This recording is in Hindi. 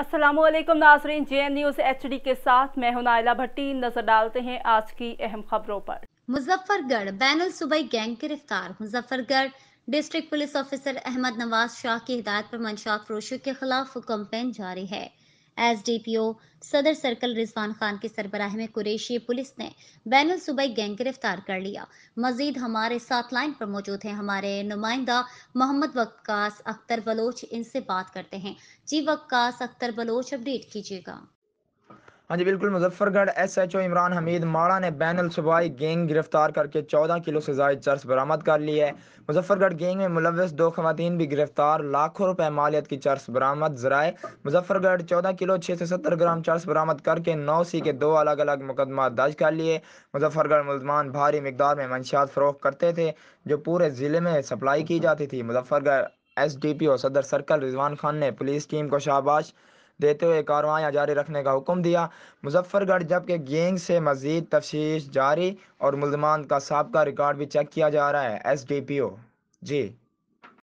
असलम नाजरीन J N news H D के साथ मैं हूँ नायला भट्टी नजर डालते हैं आज की अहम खबरों पर मुजफ्फरगढ़ बैन सूबाई गैंग गिरफ्तार Muzaffargarh district police officer Ahmad Nawaz Shah की हिदायत पर मंशा फरोशों के खिलाफ कैंपेन जारी है S D P O Sadar circle Rizwan Khan के सरबराह में कुरेशी पुलिस ने बैन सुबई गैंग गिरफ्तार कर लिया मजीद हमारे साथ लाइन पर मौजूद हैं हमारे नुमाइंदा मोहम्मद वक्कास अख्तर बलोच इनसे बात करते हैं जी वक्कास अख्तर बलोच अपडेट कीजिएगा हाँ जी बिल्कुल Muzaffargarh S H O Imran Hameed Mada ने बैन सूबाई गैंग गिरफ्तार करके चौदह किलो से जायद चर्स बरामद कर ली है मुजफ्फरगढ़ गैंग में मुलविस दो खवतन भी गिरफ्तार लाखों रुपए मालियत की चर्स बरामद जराए मुजफ्फरगढ़ चौदह किलो छः सौ सत्तर ग्राम चर्स बरामद करके नौ सी के दो अलग अलग मुकदमा दर्ज कर लिए मुजफ्फरगढ़ मुलजमान भारी मकदार में मंशात फरोख करते थे जो पूरे ज़िले में सप्लाई की जाती थी Muzaffargarh S D P O Sadar circle Rizwan Khan ने पुलिस टीम को शाबाश देते हुए कार्रवाइयाँ जारी रखने का हुक्म दिया मुजफ्फरगढ़ जबकि गेंग से मजीद तफ्तीश जारी और मुलमान का सबका रिकॉर्ड भी चेक किया जा रहा है एस डी पी ओ जी